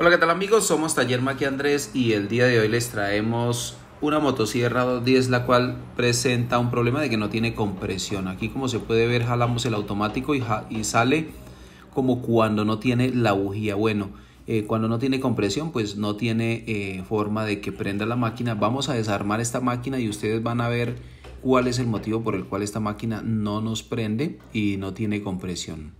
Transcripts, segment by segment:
Hola, que tal amigos? Somos Taller Maqui Andrés y el día de hoy les traemos una motosierra 210 la cual presenta un problema de que no tiene compresión. Aquí como se puede ver jalamos el automático y, sale como cuando no tiene la bujía. Bueno, eh, cuando no tiene compresión pues no tiene eh, forma de que prenda la máquina. Vamos a desarmar esta máquina y ustedes van a ver cuál es el motivo por el cual esta máquina no nos prende y no tiene compresión.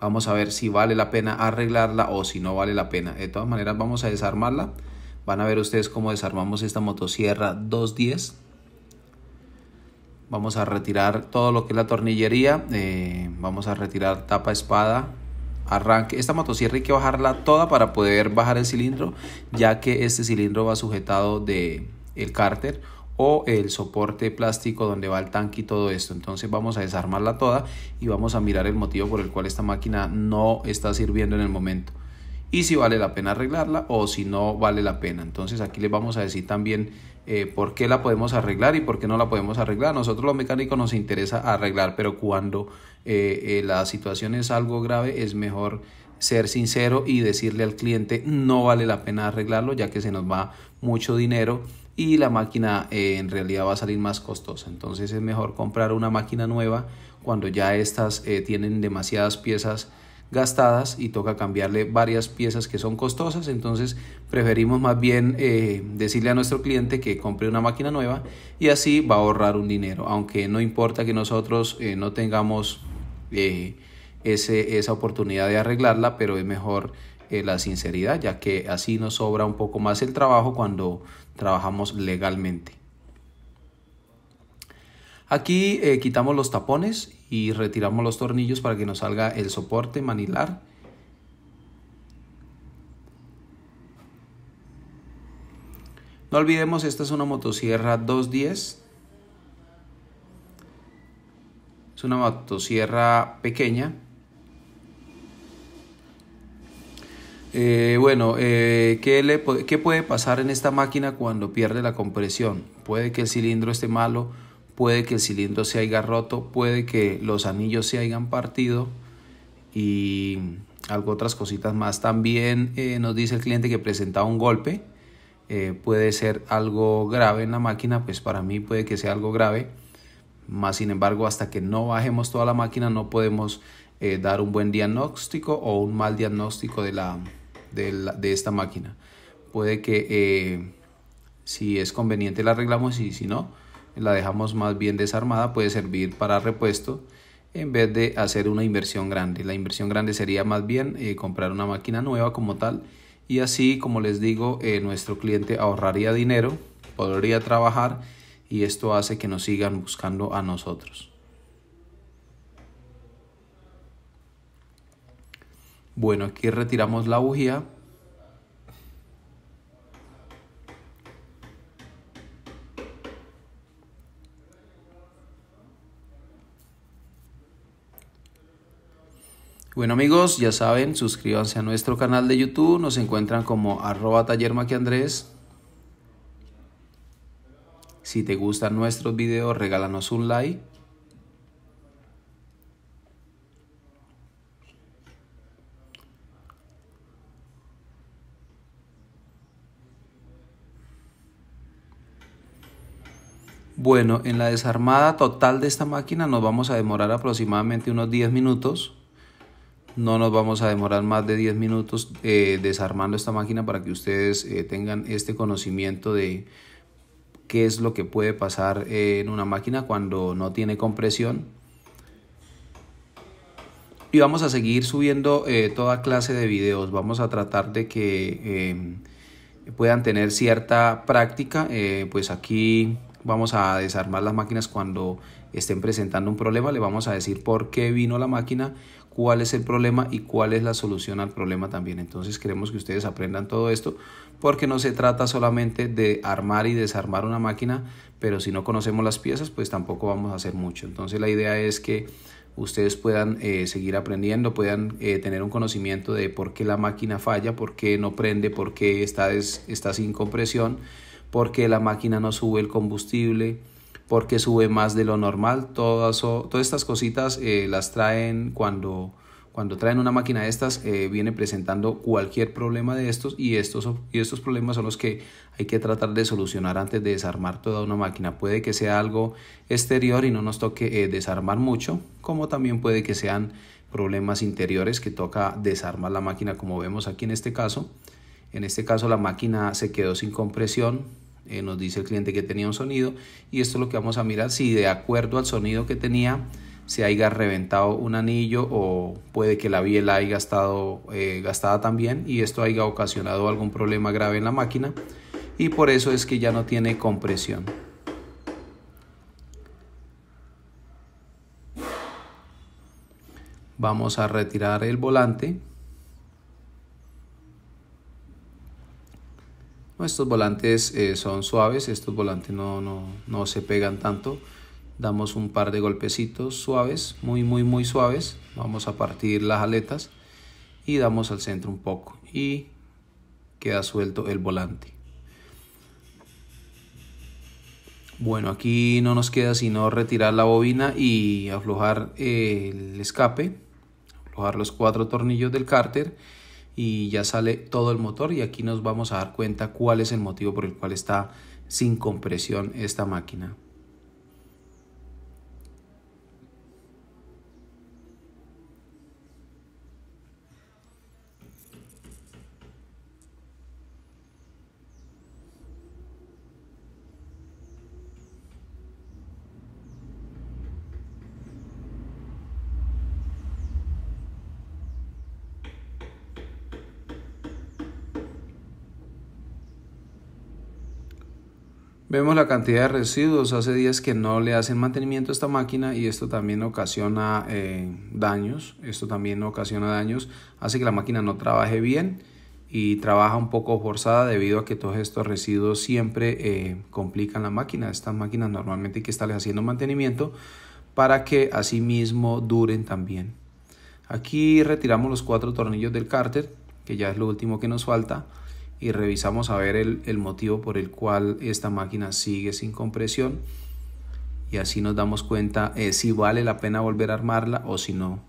Vamos a ver si vale la pena arreglarla o si no vale la pena. De todas maneras vamos a desarmarla. Van a ver ustedes cómo desarmamos esta motosierra 210. Vamos a retirar todo lo que es la tornillería. Eh, vamos a retirar tapa espada, arranque. Esta motosierra hay que bajarla toda para poder bajar el cilindro, ya que este cilindro va sujetado de el cárter o el soporte plástico donde va el tanque y todo esto. Entonces vamos a desarmarla toda y vamos a mirar el motivo por el cual esta máquina no está sirviendo en el momento. Y si vale la pena arreglarla o si no vale la pena. Entonces aquí les vamos a decir también eh, por qué la podemos arreglar y por qué no la podemos arreglar. nosotros los mecánicos nos interesa arreglar, pero cuando eh, eh, la situación es algo grave es mejor ser sincero y decirle al cliente no vale la pena arreglarlo ya que se nos va mucho dinero y la máquina eh, en realidad va a salir más costosa. Entonces es mejor comprar una máquina nueva cuando ya estas eh, tienen demasiadas piezas gastadas y toca cambiarle varias piezas que son costosas. Entonces preferimos más bien eh, decirle a nuestro cliente que compre una máquina nueva y así va a ahorrar un dinero. Aunque no importa que nosotros no tengamos ese, esa oportunidad de arreglarla, pero es mejor eh, la sinceridad, ya que así nos sobra un poco más el trabajo cuando trabajamos legalmente. Aquí eh, quitamos los tapones y retiramos los tornillos para que nos salga el soporte manilar. No olvidemos, esta es una motosierra 210. Es una motosierra pequeña Eh, bueno, eh, ¿qué, puede pasar en esta máquina cuando pierde la compresión? Puede que el cilindro esté malo, puede que el cilindro se haya roto, puede que los anillos se hayan partido y algo otras cositas más. También eh, nos dice el cliente que presentaba un golpe, puede ser algo grave en la máquina, pues para mí puede que sea algo grave. Más sin embargo, hasta que no bajemos toda la máquina no podemos dar un buen diagnóstico o un mal diagnóstico de la, de, esta máquina. Puede que eh, si es conveniente la arreglamos y si no, la dejamos más bien desarmada, puede servir para repuesto en vez de hacer una inversión grande. La inversión grande sería más bien eh, comprar una máquina nueva como tal y así, como les digo, eh, nuestro cliente ahorraría dinero, podría trabajar y esto hace que nos sigan buscando a nosotros. Bueno, aquí retiramos la bujía. Bueno amigos, ya saben, suscríbanse a nuestro canal de YouTube, nos encuentran como arroba Si te gustan nuestros videos, regálanos un like. Bueno, en la desarmada total de esta máquina nos vamos a demorar aproximadamente unos 10 minutos. No nos vamos a demorar más de 10 minutos eh, desarmando esta máquina para que ustedes eh, tengan este conocimiento de qué es lo que puede pasar eh, en una máquina cuando no tiene compresión y vamos a seguir subiendo toda clase de videos. Vamos a tratar de que puedan tener cierta práctica. pues aquí vamos a desarmar las máquinas cuando estén presentando un problema, le vamos a decir por qué vino la máquina, cuál es el problema y cuál es la solución al problema también. Entonces queremos que ustedes aprendan todo esto porque no se trata solamente de armar y desarmar una máquina, pero si no conocemos las piezas, pues tampoco vamos a hacer mucho. Entonces la idea es que ustedes puedan eh, seguir aprendiendo, puedan eh, tener un conocimiento de por qué la máquina falla, por qué no prende, por qué está, está sin compresión porque la máquina no sube el combustible, porque sube más de lo normal. Todas, todas estas cositas eh, las traen cuando, cuando traen una máquina de estas, eh, viene presentando cualquier problema de estos y, estos y estos problemas son los que hay que tratar de solucionar antes de desarmar toda una máquina. Puede que sea algo exterior y no nos toque eh, desarmar mucho, como también puede que sean problemas interiores que toca desarmar la máquina como vemos aquí en este caso. En este caso la máquina se quedó sin compresión, eh, nos dice el cliente que tenía un sonido y esto es lo que vamos a mirar si de acuerdo al sonido que tenía se haya reventado un anillo o puede que la biela haya estado eh, gastada también y esto haya ocasionado algún problema grave en la máquina y por eso es que ya no tiene compresión. Vamos a retirar el volante. estos volantes eh, son suaves, estos volantes no, no se pegan tanto. Damos un par de golpecitos suaves, muy, muy, muy suaves. Vamos a partir las aletas y damos al centro un poco y queda suelto el volante. Bueno, aquí no nos queda sino retirar la bobina y aflojar eh, el escape, aflojar los cuatro tornillos del cárter y ya sale todo el motor y aquí nos vamos a dar cuenta cuál es el motivo por el cual está sin compresión esta máquina. Vemos la cantidad de residuos, hace días que no le hacen mantenimiento a esta máquina y esto también ocasiona eh, daños, esto también ocasiona daños, hace que la máquina no trabaje bien y trabaja un poco forzada debido a que todos estos residuos siempre eh, complican la máquina. Estas máquinas normalmente hay que estarles haciendo mantenimiento para que asimismo duren también. Aquí retiramos los cuatro tornillos del cárter, que ya es lo último que nos falta y revisamos a ver el, motivo por el cual esta máquina sigue sin compresión y así nos damos cuenta eh, si vale la pena volver a armarla o si no.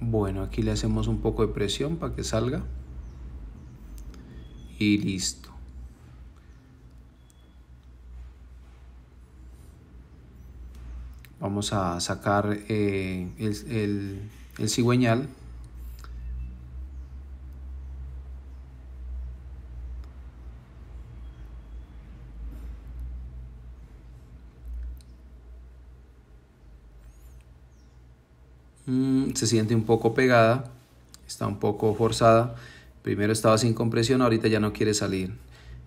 Bueno, aquí le hacemos un poco de presión para que salga. Y listo. vamos a sacar eh, el, el cigüeñal mm, se siente un poco pegada, está un poco forzada. Primero estaba sin compresión, ahorita ya no quiere salir.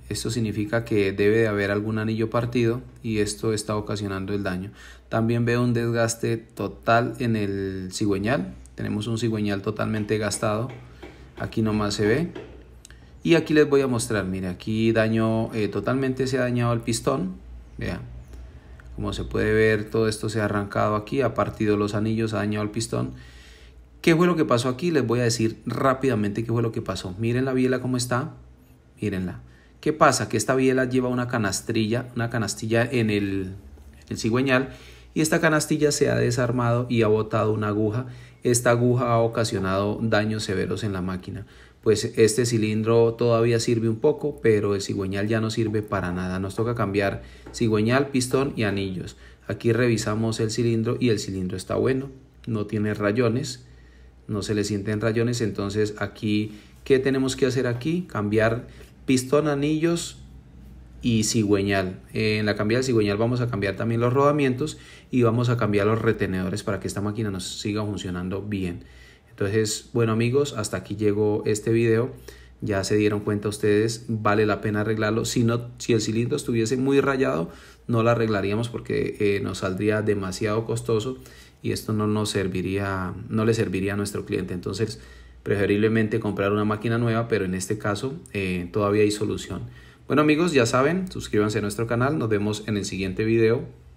Esto significa que debe de haber algún anillo partido y esto está ocasionando el daño. También veo un desgaste total en el cigüeñal. Tenemos un cigüeñal totalmente gastado. Aquí nomás se ve. Y aquí les voy a mostrar, mire, aquí daño, eh, totalmente se ha dañado el pistón. Vean, como se puede ver, todo esto se ha arrancado aquí, ha partido los anillos, ha dañado el pistón. ¿Qué fue lo que pasó aquí? Les voy a decir rápidamente qué fue lo que pasó. Miren la biela cómo está, mírenla. ¿Qué pasa? Que esta biela lleva una canastrilla, una canastilla en el, el cigüeñal y esta canastilla se ha desarmado y ha botado una aguja. Esta aguja ha ocasionado daños severos en la máquina. Pues este cilindro todavía sirve un poco, pero el cigüeñal ya no sirve para nada. Nos toca cambiar cigüeñal, pistón y anillos. Aquí revisamos el cilindro y el cilindro está bueno, no tiene rayones, no se le sienten rayones. Entonces aquí, ¿qué tenemos que hacer aquí? Cambiar pistón, anillos y cigüeñal. En la cambia de cigüeñal vamos a cambiar también los rodamientos y vamos a cambiar los retenedores para que esta máquina nos siga funcionando bien. Entonces, bueno amigos, hasta aquí llegó este video. Ya se dieron cuenta ustedes, vale la pena arreglarlo. Si, no, si el cilindro estuviese muy rayado, no lo arreglaríamos porque eh, nos saldría demasiado costoso y esto no nos serviría, no le serviría a nuestro cliente. Entonces, preferiblemente comprar una máquina nueva, pero en este caso eh, todavía hay solución. Bueno amigos, ya saben, suscríbanse a nuestro canal, nos vemos en el siguiente video.